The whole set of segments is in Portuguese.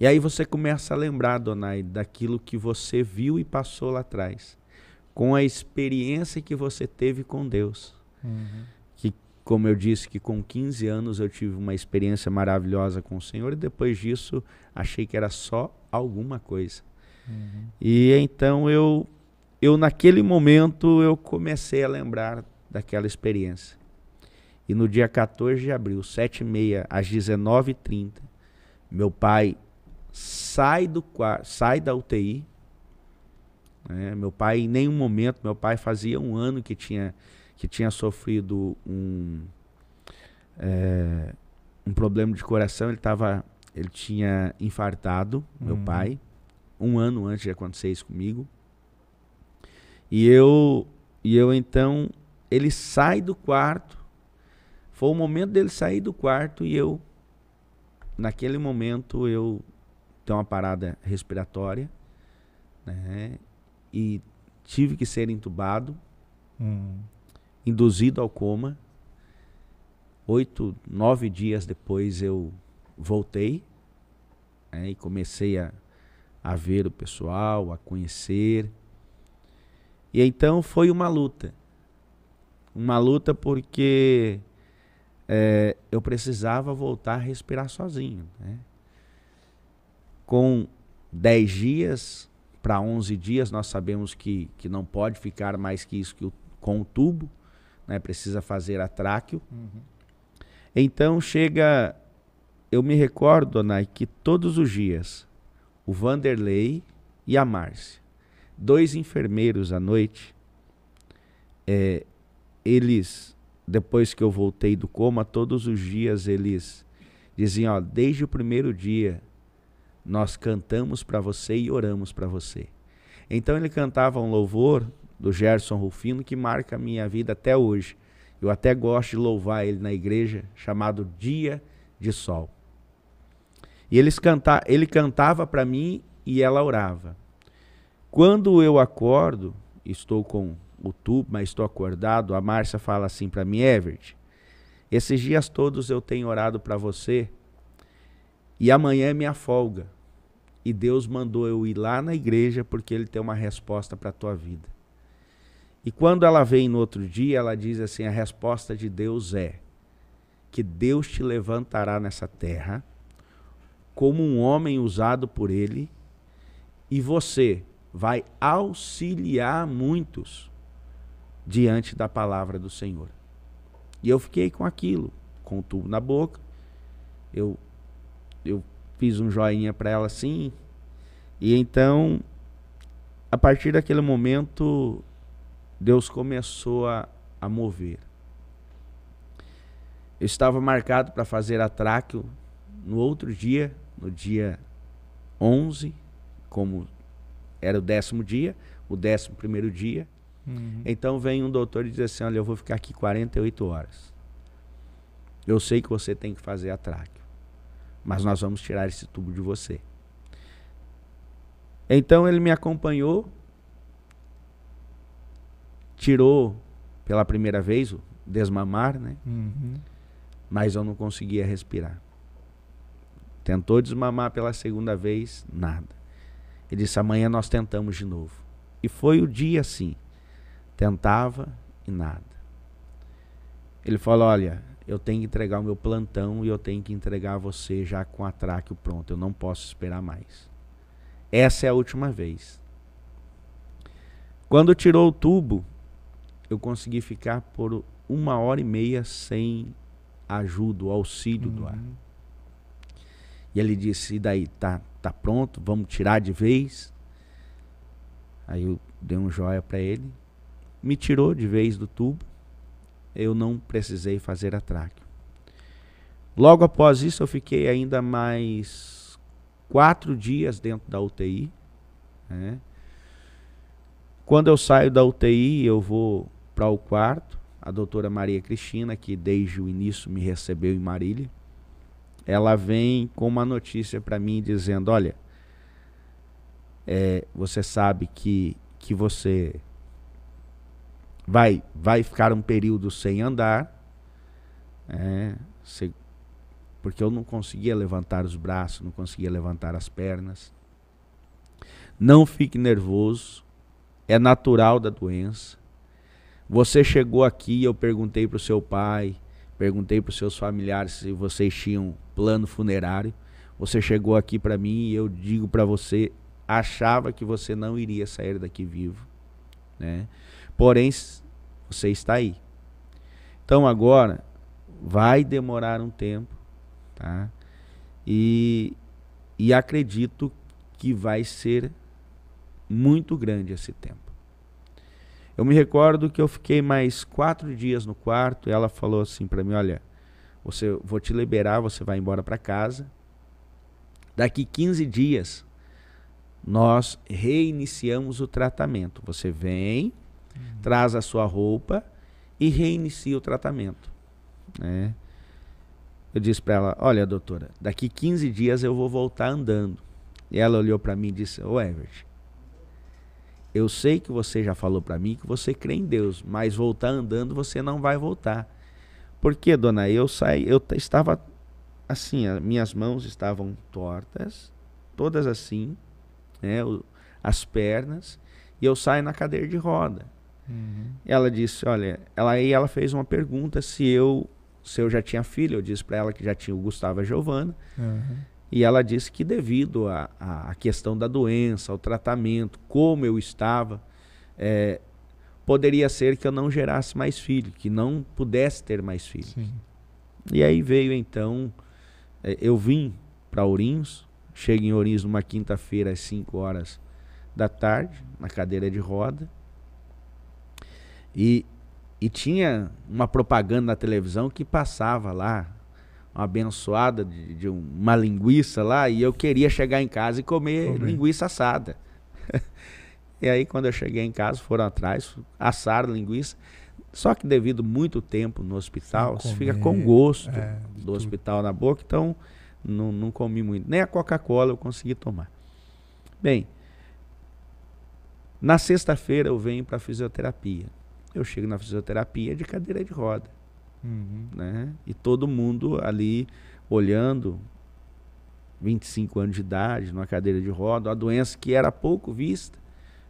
E aí você começa a lembrar, Donai, daquilo que você viu e passou lá atrás, com a experiência que você teve com Deus. Uhum. Que, como eu disse, que com 15 anos eu tive uma experiência maravilhosa com o Senhor e depois disso achei que era só alguma coisa. Uhum. E então eu, eu naquele momento eu comecei a lembrar daquela experiência. E no dia 14 de abril, 7h30, às 19h30, meu pai sai do sai da UTI. Né? Meu pai, em nenhum momento, meu pai fazia um ano que tinha, que tinha sofrido um, é, um problema de coração. Ele, tava, ele tinha infartado, meu uhum. pai, um ano antes de acontecer isso comigo. E eu, e eu então, ele sai do quarto. Foi o momento dele sair do quarto e eu, naquele momento, eu então, uma parada respiratória. Né? E tive que ser entubado, hum. induzido ao coma. Oito, nove dias depois eu voltei né? e comecei a, a ver o pessoal, a conhecer. E então foi uma luta. Uma luta porque é, eu precisava voltar a respirar sozinho. Né? com 10 dias para 11 dias, nós sabemos que, que não pode ficar mais que isso que o, com o tubo, né? precisa fazer a tráqueo. Uhum. Então chega, eu me recordo, Donai, que todos os dias o Vanderlei e a Márcia, dois enfermeiros à noite, é, eles, depois que eu voltei do coma, todos os dias eles diziam, ó, desde o primeiro dia nós cantamos para você e oramos para você. Então ele cantava um louvor do Gerson Rufino que marca a minha vida até hoje. Eu até gosto de louvar ele na igreja, chamado Dia de Sol. E eles canta, ele cantava para mim e ela orava. Quando eu acordo, estou com o tubo, mas estou acordado, a Márcia fala assim para mim, Everett, esses dias todos eu tenho orado para você e amanhã é minha folga. E Deus mandou eu ir lá na igreja porque ele tem uma resposta para a tua vida. E quando ela vem no outro dia, ela diz assim: a resposta de Deus é que Deus te levantará nessa terra como um homem usado por ele e você vai auxiliar muitos diante da palavra do Senhor. E eu fiquei com aquilo, com o tubo na boca. Eu eu fiz um joinha para ela assim. E então, a partir daquele momento, Deus começou a, a mover. Eu estava marcado para fazer a tráqueo no outro dia, no dia 11, como era o décimo dia, o décimo primeiro dia. Uhum. Então vem um doutor e diz assim: Olha, eu vou ficar aqui 48 horas. Eu sei que você tem que fazer a mas nós vamos tirar esse tubo de você. Então ele me acompanhou, tirou pela primeira vez o desmamar, né? Uhum. Mas eu não conseguia respirar. Tentou desmamar pela segunda vez, nada. Ele disse: amanhã nós tentamos de novo. E foi o dia assim. Tentava e nada. Ele falou: olha, eu tenho que entregar o meu plantão e eu tenho que entregar a você já com a tráqueo pronto. Eu não posso esperar mais. Essa é a última vez. Quando tirou o tubo, eu consegui ficar por uma hora e meia sem ajuda, auxílio uhum. do ar. Uhum. E ele disse: e daí, tá, tá pronto? Vamos tirar de vez? Aí eu dei um joia para ele, me tirou de vez do tubo eu não precisei fazer atraque. Logo após isso, eu fiquei ainda mais quatro dias dentro da UTI. Né? Quando eu saio da UTI, eu vou para o quarto. A doutora Maria Cristina, que desde o início me recebeu em Marília, ela vem com uma notícia para mim dizendo: Olha, é, você sabe que, que você vai, vai ficar um período sem andar, é, né? se, porque eu não conseguia levantar os braços, não conseguia levantar as pernas. Não fique nervoso, é natural da doença. Você chegou aqui, eu perguntei para o seu pai, perguntei para os seus familiares se vocês tinham plano funerário. Você chegou aqui para mim e eu digo para você, achava que você não iria sair daqui vivo. Né? Porém, você está aí. Então agora vai demorar um tempo, tá? E, e acredito que vai ser muito grande esse tempo. Eu me recordo que eu fiquei mais quatro dias no quarto. e ela falou assim para mim: Olha, você, vou te liberar, você vai embora para casa. Daqui 15 dias nós reiniciamos o tratamento. Você vem, uhum. traz a sua roupa e reinicia o tratamento. Né? Eu disse para ela: Olha, doutora, daqui 15 dias eu vou voltar andando. E ela olhou para mim e disse: Ô, Everett, eu sei que você já falou para mim que você crê em Deus, mas voltar andando você não vai voltar. Porque, dona, eu saí, eu estava assim, minhas mãos estavam tortas, todas assim, né, o, as pernas, e eu saio na cadeira de roda. Uhum. Ela disse, olha, ela aí ela fez uma pergunta se eu se eu já tinha filho, eu disse para ela que já tinha o Gustavo e a Giovana. Uhum. E ela disse que devido à questão da doença, ao tratamento, como eu estava, é, poderia ser que eu não gerasse mais filho, que não pudesse ter mais filho. Sim. E aí veio então, é, eu vim para Ourinhos, Chego em Ourinhos numa quinta-feira às 5 horas da tarde, na cadeira de roda. E, e tinha uma propaganda na televisão que passava lá, uma abençoada de, de uma linguiça lá, e eu queria chegar em casa e comer linguiça assada. e aí, quando eu cheguei em casa, foram atrás, assaram linguiça. Só que devido muito tempo no hospital, você fica com gosto é, do tudo. hospital na boca, então não, não comi muito. Nem a Coca-Cola eu consegui tomar. Bem, na sexta-feira eu venho para fisioterapia. Eu chego na fisioterapia de cadeira de roda. Uhum. Né? E todo mundo ali olhando, 25 anos de idade, numa cadeira de roda, uma doença que era pouco vista.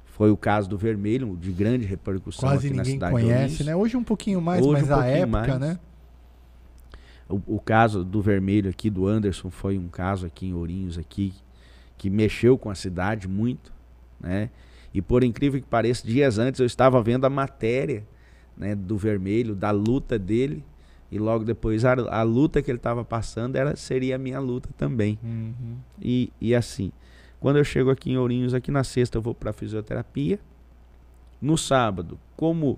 Foi o caso do vermelho, de grande repercussão Quase aqui na cidade. Quase ninguém conhece, né? Hoje um pouquinho mais, Hoje mas um pouquinho época, mais. né? O, caso do vermelho aqui, do Anderson, foi um caso aqui em Ourinhos, aqui, que mexeu com a cidade muito, né? E por incrível que pareça, dias antes eu estava vendo a matéria né, do vermelho, da luta dele, e logo depois a, a luta que ele estava passando era, seria a minha luta também. Uhum. E, e assim, quando eu chego aqui em Ourinhos, aqui na sexta eu vou para fisioterapia. No sábado, como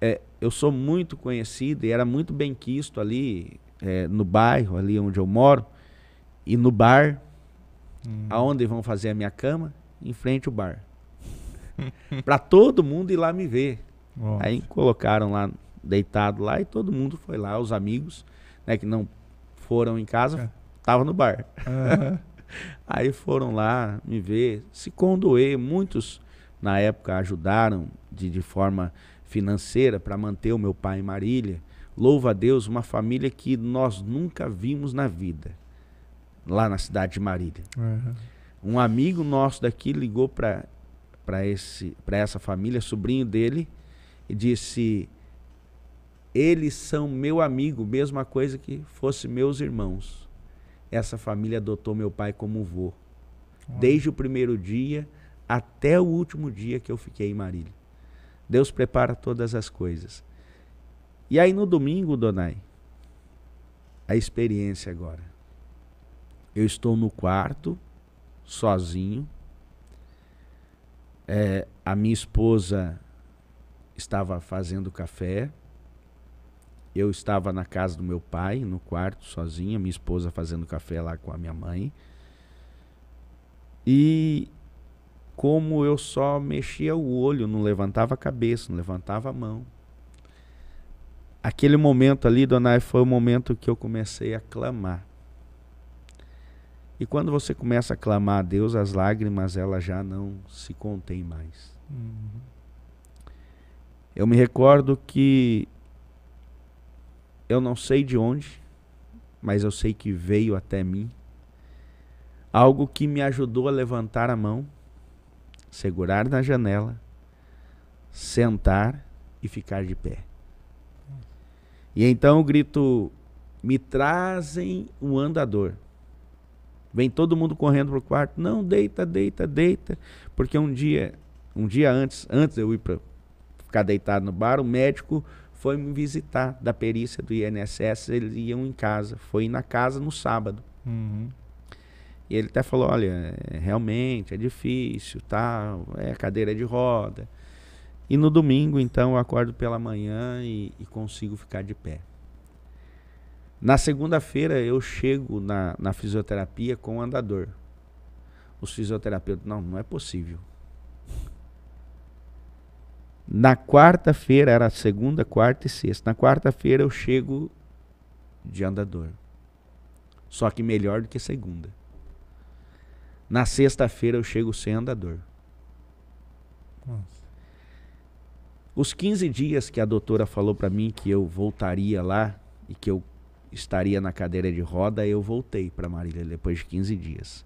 é, eu sou muito conhecido e era muito bem quisto ali, é, no bairro, ali onde eu moro, e no bar, hum. aonde vão fazer a minha cama, em frente ao bar. para todo mundo ir lá me ver. Nossa. Aí colocaram lá, deitado lá, e todo mundo foi lá, os amigos, né, que não foram em casa, é. tava no bar. Uhum. Aí foram lá me ver, se condoer. Muitos, na época, ajudaram de, de forma financeira para manter o meu pai em Marília. Louva a Deus, uma família que nós nunca vimos na vida, lá na cidade de Marília. Uhum. Um amigo nosso daqui ligou para essa família, sobrinho dele, e disse: Eles são meu amigo, mesma coisa que fosse meus irmãos. Essa família adotou meu pai como vô, uhum. desde o primeiro dia até o último dia que eu fiquei em Marília. Deus prepara todas as coisas. E aí no domingo, Donai, a experiência agora. Eu estou no quarto, sozinho. É, a minha esposa estava fazendo café. Eu estava na casa do meu pai, no quarto, sozinha. Minha esposa fazendo café lá com a minha mãe. E como eu só mexia o olho, não levantava a cabeça, não levantava a mão aquele momento ali, Donai, foi o momento que eu comecei a clamar. E quando você começa a clamar a Deus, as lágrimas elas já não se contêm mais. Uhum. Eu me recordo que eu não sei de onde, mas eu sei que veio até mim algo que me ajudou a levantar a mão, segurar na janela, sentar e ficar de pé. E então eu grito: me trazem um andador. Vem todo mundo correndo pro quarto. Não, deita, deita, deita. Porque um dia, um dia antes, antes eu ir para ficar deitado no bar, o médico foi me visitar da perícia do INSS. Eles iam em casa. Foi na casa no sábado. Uhum. E ele até falou: olha, é, realmente é difícil, tá? é cadeira de roda. E no domingo, então, eu acordo pela manhã e, e consigo ficar de pé. Na segunda-feira, eu chego na, na fisioterapia com andador. Os fisioterapeutas, não, não é possível. Na quarta-feira, era segunda, quarta e sexta. Na quarta-feira, eu chego de andador. Só que melhor do que segunda. Na sexta-feira, eu chego sem andador. Nossa. Os 15 dias que a doutora falou para mim que eu voltaria lá e que eu estaria na cadeira de roda, eu voltei para Marília depois de 15 dias.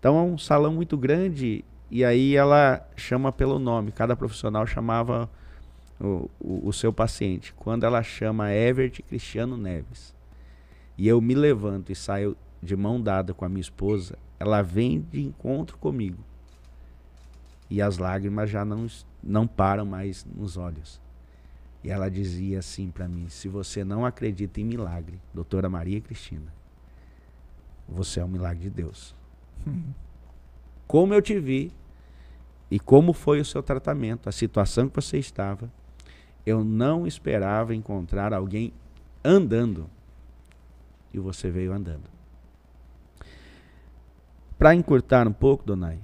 Então é um salão muito grande e aí ela chama pelo nome, cada profissional chamava o, o, o seu paciente. Quando ela chama Everett Cristiano Neves e eu me levanto e saio de mão dada com a minha esposa, ela vem de encontro comigo. E as lágrimas já não não param mais nos olhos. E ela dizia assim para mim: se você não acredita em milagre, doutora Maria Cristina, você é um milagre de Deus. Hum. Como eu te vi e como foi o seu tratamento, a situação que você estava, eu não esperava encontrar alguém andando. E você veio andando. Para encurtar um pouco, Donai,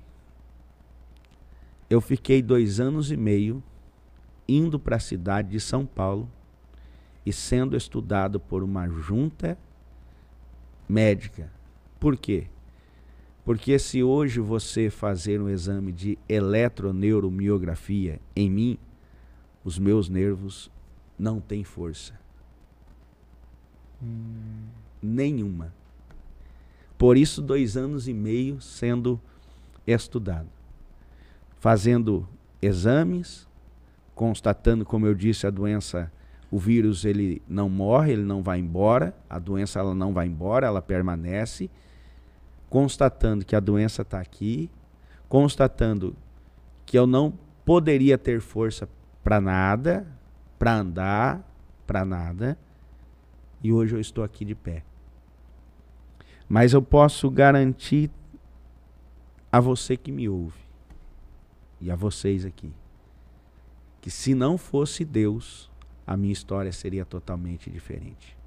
eu fiquei dois anos e meio indo para a cidade de São Paulo e sendo estudado por uma junta médica. Por quê? Porque se hoje você fazer um exame de eletroneuromiografia em mim, os meus nervos não têm força. Hum. Nenhuma. Por isso, dois anos e meio sendo estudado fazendo exames, constatando, como eu disse, a doença, o vírus ele não morre, ele não vai embora, a doença ela não vai embora, ela permanece, constatando que a doença está aqui, constatando que eu não poderia ter força para nada, para andar, para nada, e hoje eu estou aqui de pé. Mas eu posso garantir a você que me ouve e a vocês aqui, que se não fosse Deus, a minha história seria totalmente diferente.